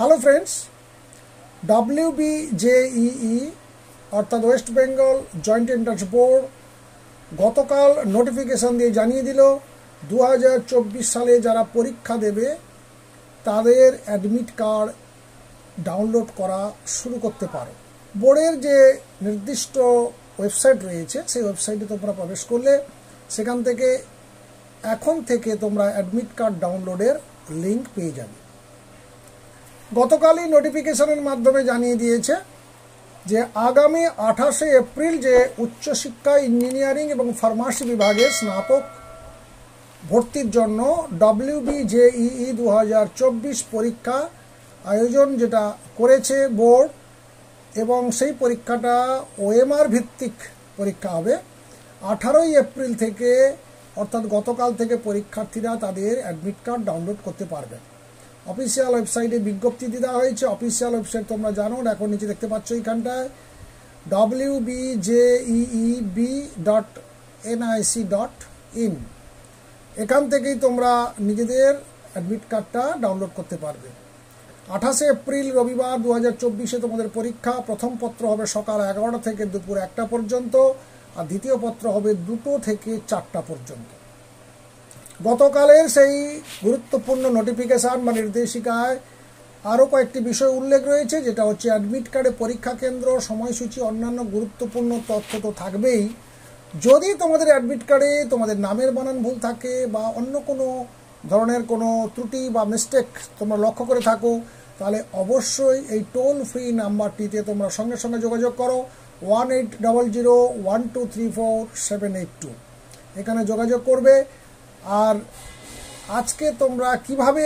hello friends WBJEE অর্থাৎ West Bengal joint entrance board গতকাল notification দিয়ে জানিয়ে দিল দু সালে যারা পরীক্ষা দেবে তাদের অ্যাডমিট কার্ড ডাউনলোড করা শুরু করতে পারো বোর্ডের যে নির্দিষ্ট ওয়েবসাইট রয়েছে সেই ওয়েবসাইটে তোমরা প্রবেশ করলে সেখান থেকে এখন থেকে তোমরা অ্যাডমিট কার্ড ডাউনলোডের লিঙ্ক পেয়ে যাবে গতকালই নোটিফিকেশনের মাধ্যমে জানিয়ে দিয়েছে যে আগামী আঠাশে এপ্রিল যে উচ্চশিক্ষা ইঞ্জিনিয়ারিং এবং ফার্মাসি বিভাগে স্নাতক ভর্তির জন্য ডব্লিউবিজেইই e e দু হাজার চব্বিশ পরীক্ষা আয়োজন যেটা করেছে বোর্ড এবং সেই পরীক্ষাটা ওএমআর ভিত্তিক পরীক্ষা হবে আঠারোই এপ্রিল থেকে অর্থাৎ গতকাল থেকে পরীক্ষার্থীরা তাদের অ্যাডমিট কার্ড ডাউনলোড করতে পারবেন অফিসিয়াল ওয়েবসাইটে বিজ্ঞপ্তি দেওয়া হয়েছে অফিসিয়াল ওয়েবসাইট তোমরা জানো এখন নিচে দেখতে পাচ্ছ এইখানটায় W B J B dot NIC dot in এখান থেকেই তোমরা নিজেদের অ্যাডমিট কার্ডটা ডাউনলোড করতে পারবে আঠাশে এপ্রিল রবিবার দু হাজার চব্বিশে তোমাদের পরীক্ষা প্রথম পত্র হবে সকাল এগারোটা থেকে দুপুর একটা পর্যন্ত আর দ্বিতীয় পত্র হবে দুটো থেকে চারটা পর্যন্ত গতকালের সেই গুরুত্বপূর্ণ নোটিফিকেশান বা নির্দেশিকায় আরও কয়েকটি বিষয় উল্লেখ রয়েছে যেটা হচ্ছে অ্যাডমিট কার্ডে পরীক্ষা কেন্দ্র সময়সূচি অন্যান্য গুরুত্বপূর্ণ তথ্য তো থাকবেই যদি তোমাদের অ্যাডমিট কার্ডে তোমাদের নামের বানান ভুল থাকে বা অন্য কোনো ধরনের কোনো ত্রুটি বা মিস্টেক তোমরা লক্ষ্য করে থাকো তাহলে অবশ্যই এই টোল ফ্রি নাম্বারটিতে তোমরা সঙ্গে সঙ্গে যোগাযোগ করো one eight double zero one two three four seven eight two এখানে যোগাযোগ করবে আর আজকে তোমরা কিভাবে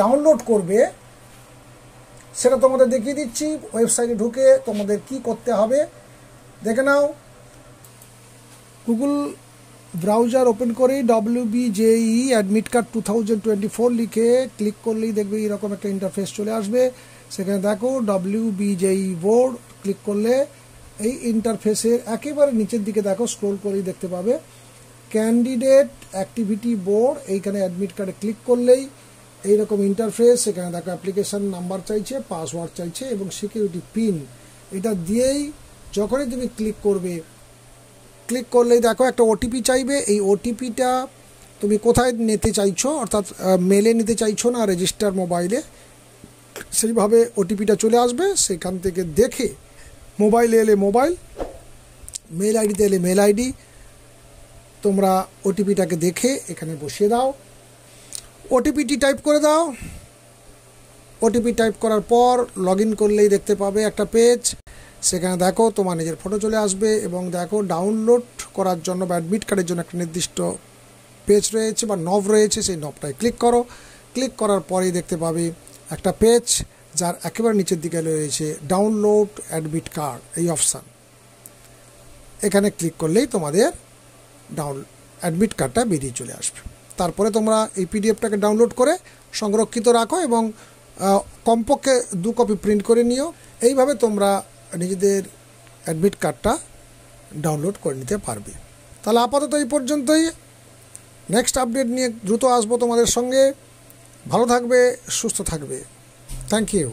ডাউনলোড করবে সেটা তোমাদের দেখিয়ে দিচ্ছি ওয়েবসাইটে ঢুকে তোমাদের কি করতে হবে দেখে নাও গুগল ব্রাউজার ওপেন করে W B JEE admit card two thousand twenty four লিখে ক্লিক করলেই দেখবে এরকম একটা ইন্টারফেস চলে আসবে সেখানে দেখো W B JEE board click করলে এই ইন্টারফেসের একেবারে নিচের দিকে দেখো স্ক্রোল করেই দেখতে পাবে ক্যান্ডিডেট অ্যাক্টিভিটি বোর্ড এইখানে অ্যাডমিট কার্ডে ক্লিক করলেই এইরকম ইন্টারফেস এখানে দেখো অ্যাপ্লিকেশান নাম্বার চাইছে পাসওয়ার্ড চাইছে এবং সিকিউরিটি পিন এটা দিয়েই যখনই তুমি ক্লিক করবে ক্লিক করলেই দেখো একটা ওটিপি চাইবে এই ওটিপিটা তুমি কোথায় নিতে চাইছো অর্থাৎ মেলে নিতে চাইছো না রেজিস্টার মোবাইলে সেইভাবে ওটিপিটা চলে আসবে সেখান থেকে দেখে মোবাইলে এলে মোবাইল মেল আইডিতে এলে মেল আইডি তোমরা ওটিপিটাকে দেখে এখানে বসিয়ে দাও ওটিপিটি টাইপ করে দাও ওটিপি টাইপ করার পর লগ করলেই দেখতে পাবে একটা পেজ সেখানে দেখো তোমার নিজের ফটো চলে আসবে এবং দেখো ডাউনলোড করার জন্য বা অ্যাডমিট কার্ডের জন্য একটা নির্দিষ্ট পেজ রয়েছে বা নব রয়েছে সেই নবটায় ক্লিক করো ক্লিক করার পরেই দেখতে পাবে একটা পেজ যার একেবারে নিচের দিকে রয়েছে ডাউনলোড অ্যাডমিট কার্ড এই অপশান এখানে ক্লিক করলেই তোমাদের ডাউন অ্যাডমিট কার্ডটা বেরিয়ে চলে আসবে তারপরে তোমরা এই পিডিএফটাকে ডাউনলোড করে সংরক্ষিত রাখো এবং কমপক্ষে দু কপি প্রিন্ট করে নিও এইভাবে তোমরা নিজেদের অ্যাডমিট কার্ডটা ডাউনলোড করে নিতে পারবে তাহলে আপাতত এই পর্যন্তই নেক্সট আপডেট নিয়ে দ্রুত আসবো তোমাদের সঙ্গে ভালো থাকবে সুস্থ থাকবে থ্যাংক ইউ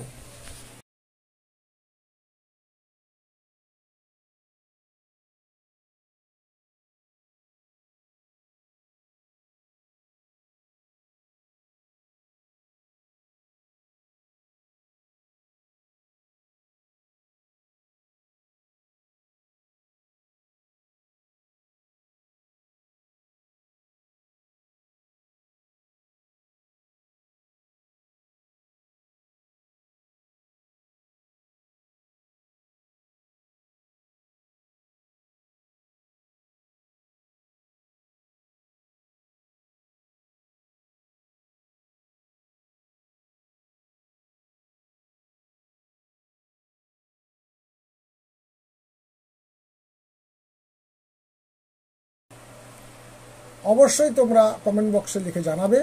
অবশ্যই তোমরা কমেন্ট বক্সে লিখে জানাবে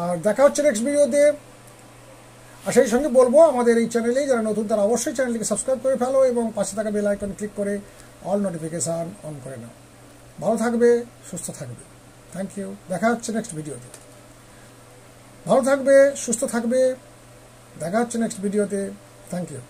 আর দেখা হচ্ছে নেক্সট ভিডিওতে আর সেই সঙ্গে বলবো আমাদের এই চ্যানেলেই যারা নতুন তারা অবশ্যই চ্যানেলটিকে সাবস্ক্রাইব করে ফেলো এবং পাশে থাকা বেল আইকন ক্লিক করে অল নোটিফিকেশান অন করে নাও ভালো থাকবে সুস্থ থাকবে থ্যাংক ইউ দেখা হচ্ছে নেক্সট ভিডিওতে ভালো থাকবে সুস্থ থাকবে দেখা হচ্ছে নেক্সট ভিডিওতে থ্যাংক ইউ